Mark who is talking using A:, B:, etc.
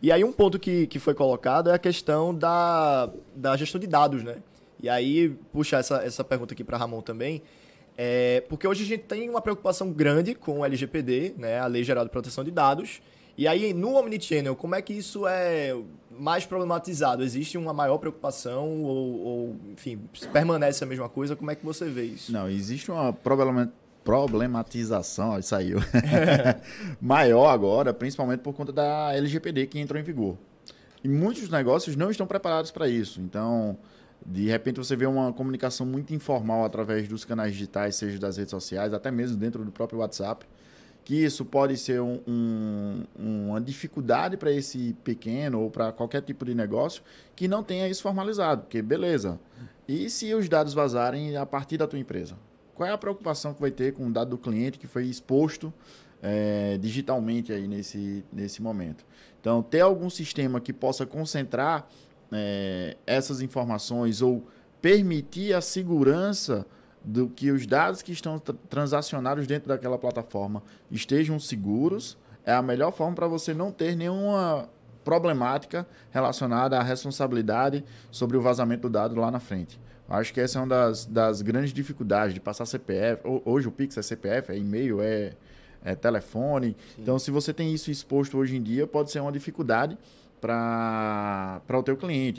A: E aí um ponto que, que foi colocado é a questão da, da gestão de dados, né? E aí, puxar essa, essa pergunta aqui para Ramon também, é, porque hoje a gente tem uma preocupação grande com o LGPD, né, a Lei Geral de Proteção de Dados, e aí no Omnichannel, como é que isso é mais problematizado? Existe uma maior preocupação ou, ou enfim,
B: permanece a mesma coisa? Como é que você vê isso? Não, existe uma problematização, aí é. saiu, maior agora, principalmente por conta da LGPD que entrou em vigor. E muitos negócios não estão preparados para isso. Então, de repente você vê uma comunicação muito informal através dos canais digitais, seja das redes sociais, até mesmo dentro do próprio WhatsApp, que isso pode ser um, um, uma dificuldade para esse pequeno ou para qualquer tipo de negócio que não tenha isso formalizado, porque beleza. E se os dados vazarem a partir da tua empresa? qual é a preocupação que vai ter com o dado do cliente que foi exposto é, digitalmente aí nesse, nesse momento. Então, ter algum sistema que possa concentrar é, essas informações ou permitir a segurança do que os dados que estão transacionados dentro daquela plataforma estejam seguros é a melhor forma para você não ter nenhuma problemática relacionada à responsabilidade sobre o vazamento do dado lá na frente. Acho que essa é uma das, das grandes dificuldades de passar CPF. Hoje o Pix é CPF, é e-mail, é, é telefone. Sim. Então, se você tem isso exposto hoje em dia, pode ser uma dificuldade para o teu cliente.